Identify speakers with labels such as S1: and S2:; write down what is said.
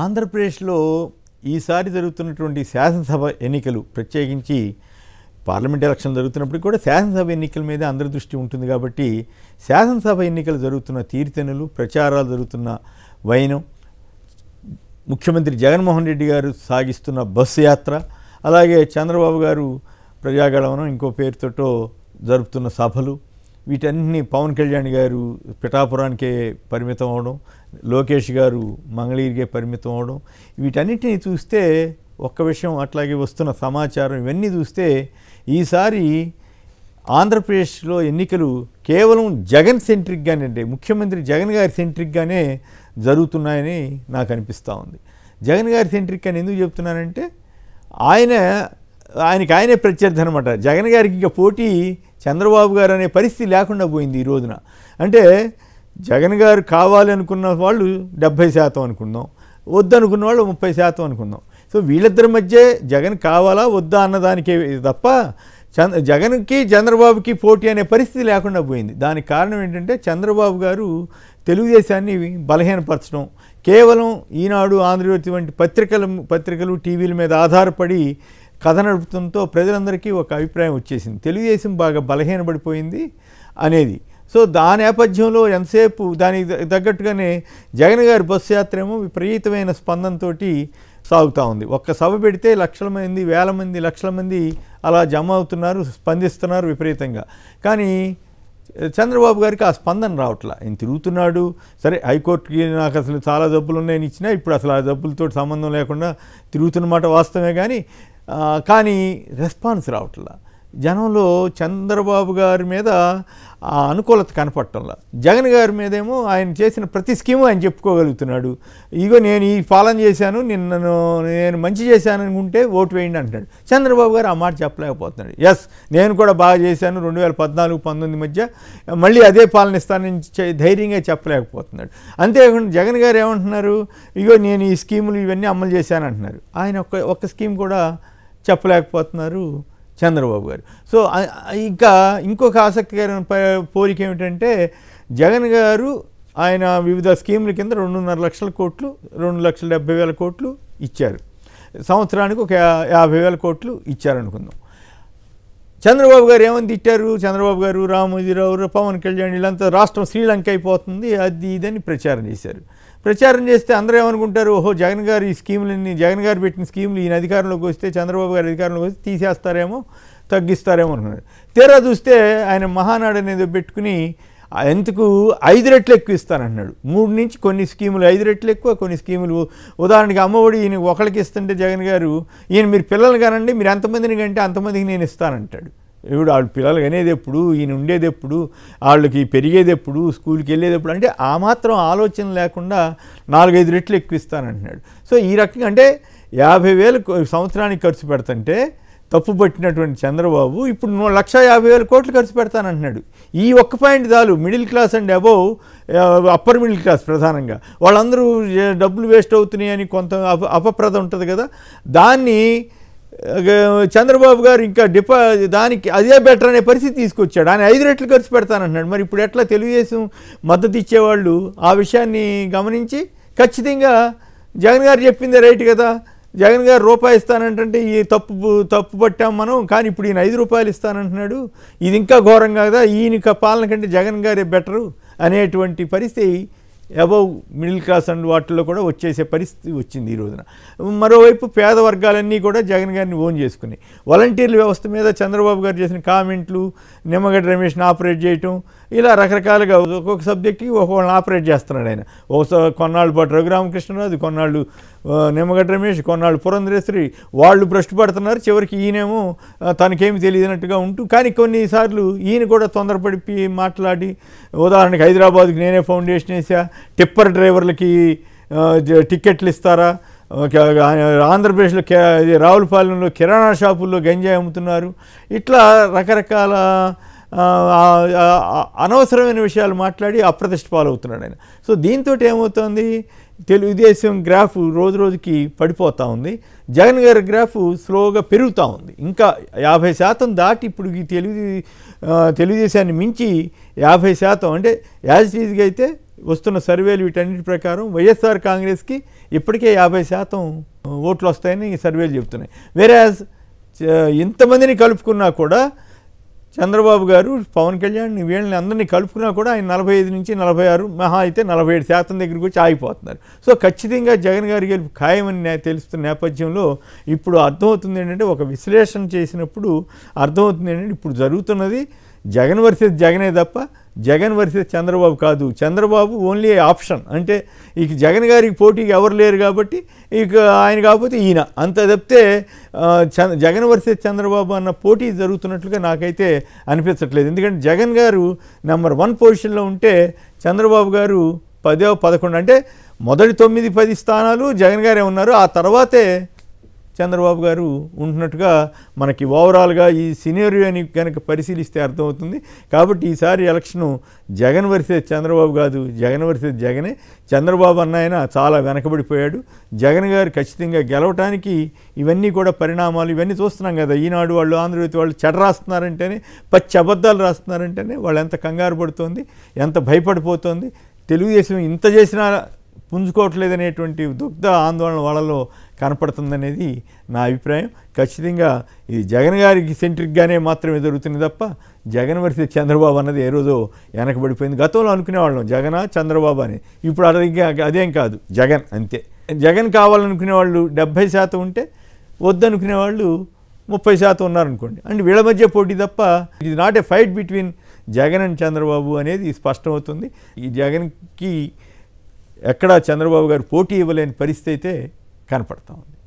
S1: ఆంధ్రప్రదేశ్లో ఈసారి జరుగుతున్నటువంటి శాసనసభ ఎన్నికలు ప్రత్యేకించి పార్లమెంట్ ఎలక్షన్ జరుగుతున్నప్పటికీ కూడా శాసనసభ ఎన్నికల మీద అందరి దృష్టి ఉంటుంది కాబట్టి శాసనసభ ఎన్నికలు జరుగుతున్న తీరుతెనులు ప్రచారాలు జరుగుతున్న వైనం ముఖ్యమంత్రి జగన్మోహన్ రెడ్డి గారు సాగిస్తున్న బస్సు యాత్ర అలాగే చంద్రబాబు గారు ప్రజాగళవనం ఇంకో పేరుతోటో జరుపుతున్న సభలు వీటన్ని పవన్ కళ్యాణ్ గారు పిఠాపురానికే పరిమితం అవడం లోకేష్ గారు మంగళగిరికే పరిమితం అవడం వీటన్నిటిని చూస్తే ఒక్క విషయం అట్లాగే వస్తున్న సమాచారం ఇవన్నీ చూస్తే ఈసారి ఆంధ్రప్రదేశ్లో ఎన్నికలు కేవలం జగన్ సెంట్రిక్గానే అంటే ముఖ్యమంత్రి జగన్ గారి సెంట్రిక్గానే జరుగుతున్నాయని నాకు అనిపిస్తూ ఉంది జగన్ గారి సెంట్రిక్ అని ఎందుకు చెప్తున్నానంటే ఆయన ఆయనకి ఆయనే ప్రత్యర్థి అనమాట జగన్ గారికి ఇంకా పోటీ చంద్రబాబు గారు అనే పరిస్థితి లేకుండా పోయింది ఈ రోజున అంటే జగన్ గారు కావాలనుకున్న వాళ్ళు డెబ్భై శాతం అనుకుందాం వద్దనుకున్న వాళ్ళు ముప్పై శాతం అనుకుందాం సో వీళ్ళిద్దరి మధ్య జగన్ కావాలా వద్దా అన్నదానికే తప్ప చంద్ర జగన్కి చంద్రబాబుకి పోటీ అనే పరిస్థితి లేకుండా పోయింది దానికి కారణం ఏంటంటే చంద్రబాబు గారు తెలుగుదేశాన్ని బలహీనపరచడం కేవలం ఈనాడు ఆంధ్రజ్యోతి వంటి పత్రికల పత్రికలు టీవీల మీద ఆధారపడి కథ నడుపుతుంతో ప్రజలందరికీ ఒక అభిప్రాయం వచ్చేసింది తెలుగుదేశం బాగా బలహీనపడిపోయింది అనేది సో దా నేపథ్యంలో ఎంతసేపు దానికి తగ్గట్టుగానే జగన్ గారి బస్సు యాత్ర ఏమో విపరీతమైన స్పందనతో సాగుతూ ఉంది ఒక్క సభ పెడితే లక్షల మంది వేల మంది లక్షల మంది అలా జమ అవుతున్నారు స్పందిస్తున్నారు విపరీతంగా కానీ చంద్రబాబు గారికి ఆ స్పందన రావట్లా ఈయన తిరుగుతున్నాడు సరే హైకోర్టుకి నాకు అసలు చాలా జబ్బులు ఉన్నాయని ఇచ్చినా ఇప్పుడు అసలు ఆ జబ్బులతో సంబంధం లేకుండా తిరుగుతున్నమాట వాస్తవమే కానీ కానీ రెస్పాన్స్ రావట్లా జనంలో చంద్రబాబు గారి మీద ఆ అనుకూలత కనపడటంలా జగన్ గారి మీదేమో ఆయన చేసిన ప్రతి స్కీము ఆయన చెప్పుకోగలుగుతున్నాడు ఇగో నేను ఈ పాలన చేశాను నిన్నను నేను మంచి చేశాను అనుకుంటే ఓటు వేయండి అంటున్నాడు చంద్రబాబు గారు ఆ మాట చెప్పలేకపోతున్నాడు ఎస్ నేను కూడా బాగా చేశాను రెండు వేల పద్నాలుగు పంతొమ్మిది మధ్య మళ్ళీ అదే పాలన ఇస్తానని ధైర్యంగా చెప్పలేకపోతున్నాడు అంతేకాకుండా జగన్ గారు ఏమంటున్నారు ఇగో నేను ఈ స్కీములు ఇవన్నీ అమలు చేశాను అంటున్నారు ఆయన ఒక్క ఒక్క స్కీమ్ కూడా చెప్పలేకపోతున్నారు చంద్రబాబు గారు సో ఇంకా ఇంకొక ఆసక్తికరమైన పోలిక ఏమిటంటే జగన్ గారు ఆయన వివిధ స్కీముల కింద రెండున్నర లక్షల కోట్లు రెండు లక్షల డెబ్బై వేల కోట్లు ఇచ్చారు సంవత్సరానికి ఒక యాభై వేల కోట్లు ఇచ్చారనుకుందాం చంద్రబాబు గారు ఏమని తిట్టారు చంద్రబాబు గారు రామోజీరావు పవన్ కళ్యాణ్ వీళ్ళంతా రాష్ట్రం శ్రీలంక అయిపోతుంది అది ఇదని ప్రచారం చేశారు ప్రచారం చేస్తే అందరూ ఏమనుకుంటారు ఓహో జగన్ గారు ఈ స్కీములన్నీ జగన్ గారు పెట్టిన స్కీములు ఈయన అధికారంలోకి వస్తే చంద్రబాబు గారు అధికారంలోకి వస్తే తీసేస్తారేమో తగ్గిస్తారేమో అనుకున్నారు తీరా చూస్తే ఆయన మహానాడు అనేది పెట్టుకుని ఎందుకు ఐదు రెట్లు ఎక్కువ ఇస్తానన్నాడు మూడు నుంచి కొన్ని స్కీములు ఐదు రెట్లు ఎక్కువ కొన్ని స్కీములు ఉదాహరణకి అమ్మఒడి ఈయన ఒకరికి ఇస్తుంటే జగన్ గారు ఈయన మీరు పిల్లలు కానండి మీరు ఎంతమందిని కంటే అంతమందికి నేను ఇస్తానంటాడు ఇప్పుడు వాళ్ళ పిల్లలు కనేది ఎప్పుడు ఈయన ఉండేది ఎప్పుడు వాళ్ళకి పెరిగేది ఎప్పుడు స్కూల్కి వెళ్ళేది ఎప్పుడు అంటే ఆ మాత్రం ఆలోచన లేకుండా నాలుగైదు రెట్లు ఎక్కువిస్తానంటున్నాడు సో ఈ రకంగా అంటే యాభై వేలు సంవత్సరానికి ఖర్చు పెడతంటే తప్పు పట్టినటువంటి చంద్రబాబు ఇప్పుడు లక్ష యాభై వేల కోట్లు ఖర్చు పెడతానంటున్నాడు ఈ ఒక్క పాయింట్ చాలు middle class and above upper middle class ప్రధానంగా వాళ్ళందరూ డబ్బులు వేస్ట్ అవుతున్నాయని కొంత అప అపప్రద ఉంటుంది కదా దాన్ని చంద్రబాబు గారు ఇంకా డిపా దానికి అదే బెటర్ అనే పరిస్థితి తీసుకొచ్చాడు ఆయన ఐదు రెట్లు ఖర్చు పెడతానంటున్నాడు మరి ఇప్పుడు ఎట్లా తెలుగుదేశం మద్దతు ఇచ్చేవాళ్ళు ఆ విషయాన్ని గమనించి ఖచ్చితంగా జగన్ గారు చెప్పింది రైట్ కదా జగన్ గారు రూపాయి ఇస్తానంటే ఈ తప్పు తప్పు పట్టాం మనం కానీ ఇప్పుడు ఈయన ఐదు రూపాయలు ఇస్తానంటున్నాడు ఇది ఇంకా ఘోరంగా కదా ఈయన పాలన కంటే జగన్ గారే బెటరు అనేటువంటి పరిస్థితి అబౌవ్ మిడిల్ క్లాస్ అండ్ వాటిల్లో కూడా వచ్చేసే పరిస్థితి వచ్చింది ఈ రోజున మరోవైపు పేద వర్గాలన్నీ కూడా జగన్ గారిని ఓన్ చేసుకున్నాయి వాలంటీర్ల వ్యవస్థ మీద చంద్రబాబు గారు చేసిన కామెంట్లు నిమ్మగడ్డ రమేష్ని ఆపరేట్ చేయటం ఇలా రకరకాలుగా ఒక్కొక్క సబ్జెక్ట్కి ఒక్కొక్కళ్ళని ఆపరేట్ చేస్తున్నాడు ఆయన ఒక కొన్నాళ్ళు పాటు రఘురామకృష్ణరాజు కొన్నాళ్ళు నిమ్మగడ్డ రమేష్ కొన్నాళ్ళు పురంధరేశ్వరి వాళ్ళు భ్రష్టు పడుతున్నారు చివరికి ఈయనేమో తనకేమి తెలియదినట్టుగా ఉంటూ కానీ కొన్నిసార్లు ఈయన కూడా తొందరపడిపి మాట్లాడి ఉదాహరణకి హైదరాబాద్కి నేనే ఫౌండేషన్ వేసా టిప్పర్ డ్రైవర్లకి టిక్కెట్లు ఇస్తారా ఆంధ్రప్రదేశ్లో రావులపాలెంలో కిరాణా షాపుల్లో గంజాయి అమ్ముతున్నారు ఇట్లా రకరకాల అనవసరమైన విషయాలు మాట్లాడి అప్రతిష్ట పాలవుతున్నాడు ఆయన సో దీంతో ఏమవుతుంది తెలుగుదేశం గ్రాఫ్ రోజు రోజుకి పడిపోతూ ఉంది జగన్ గారి గ్రాఫ్ స్లోగా పెరుగుతూ ఉంది ఇంకా యాభై శాతం దాటి ఇప్పుడు ఈ తెలుగు తెలుగుదేశాన్ని మించి యాభై శాతం అంటే యాజ్ ఈజ్గా అయితే వస్తున్న సర్వేలు వీటన్నిటి ప్రకారం వైఎస్ఆర్ కాంగ్రెస్కి ఇప్పటికే యాభై శాతం ఓట్లు వస్తాయని సర్వేలు చెప్తున్నాయి వేరే ఇంతమందిని కలుపుకున్నా కూడా చంద్రబాబు గారు పవన్ కళ్యాణ్ వీళ్ళని అందరినీ కలుపుకున్నా కూడా ఆయన నలభై ఐదు నుంచి నలభై ఆరు మహా అయితే నలభై ఏడు శాతం దగ్గరికి వచ్చి ఆగిపోతున్నారు సో ఖచ్చితంగా జగన్ గారి గెలుపు ఖాయమని తెలుస్తున్న నేపథ్యంలో ఇప్పుడు అర్థమవుతుంది ఏంటంటే ఒక విశ్లేషణ చేసినప్పుడు అర్థమవుతుంది ఏంటంటే ఇప్పుడు జరుగుతున్నది జగన్ వర్సెస్ జగనే తప్ప జగన్ వర్సెస్ చంద్రబాబు కాదు చంద్రబాబు ఓన్లీ ఆప్షన్ అంటే ఇక జగన్ గారికి పోటీకి ఎవరు లేరు కాబట్టి ఇక ఆయన కాకపోతే ఈయన అంత చెప్తే జగన్ వర్సెస్ చంద్రబాబు అన్న పోటీ జరుగుతున్నట్లుగా నాకైతే అనిపించట్లేదు ఎందుకంటే జగన్ గారు నెంబర్ వన్ పొజిషన్లో ఉంటే చంద్రబాబు గారు పదో పదకొండు అంటే మొదటి తొమ్మిది పది స్థానాలు జగన్ గారే ఉన్నారు ఆ తర్వాతే చంద్రబాబు గారు ఉంటున్నట్టుగా మనకి ఓవరాల్గా ఈ సినేరియోని కనుక పరిశీలిస్తే అర్థమవుతుంది కాబట్టి ఈసారి ఎలక్షను జగన్ వర్సెస్ చంద్రబాబు కాదు జగన్ వర్సెస్ జగనే చంద్రబాబు అన్న చాలా వెనకబడిపోయాడు జగన్ గారు ఖచ్చితంగా గెలవటానికి ఇవన్నీ కూడా పరిణామాలు ఇవన్నీ చూస్తున్నాం కదా ఈనాడు వాళ్ళు ఆంధ్రజ్యోతి వాళ్ళు చెడ రాస్తున్నారంటేనే పచ్చి అబద్ధాలు రాస్తున్నారంటేనే వాళ్ళు ఎంత కంగారు పడుతోంది ఎంత భయపడిపోతుంది తెలుగుదేశం ఇంత చేసినా పుంజుకోవట్లేదు అనేటువంటి దుగ్ధ ఆందోళన వాళ్ళలో కనపడుతుందనేది నా అభిప్రాయం ఖచ్చితంగా ఇది జగన్ గారికి సెంట్రిక్గానే మాత్రమే జరుగుతుంది తప్ప జగన్ వర్సెస్ చంద్రబాబు అన్నది ఏ రోజో వెనకబడిపోయింది గతంలో అనుకునేవాళ్ళం జగన్ చంద్రబాబు అని ఇప్పుడు అలాగే అదేం కాదు జగన్ అంతే జగన్ కావాలనుకునే వాళ్ళు డెబ్భై శాతం ఉంటే వద్దనుకునే వాళ్ళు ముప్పై శాతం ఉన్నారనుకోండి అండ్ వీళ్ళ మధ్య పోటీ తప్ప ఇది not a fight between Jagan and Chandrababu అనేది స్పష్టమవుతుంది ఈ జగన్కి ఎక్కడా చంద్రబాబు గారు పోటీ ఇవ్వలేని పరిస్థితి అయితే కనపడతా ఉంది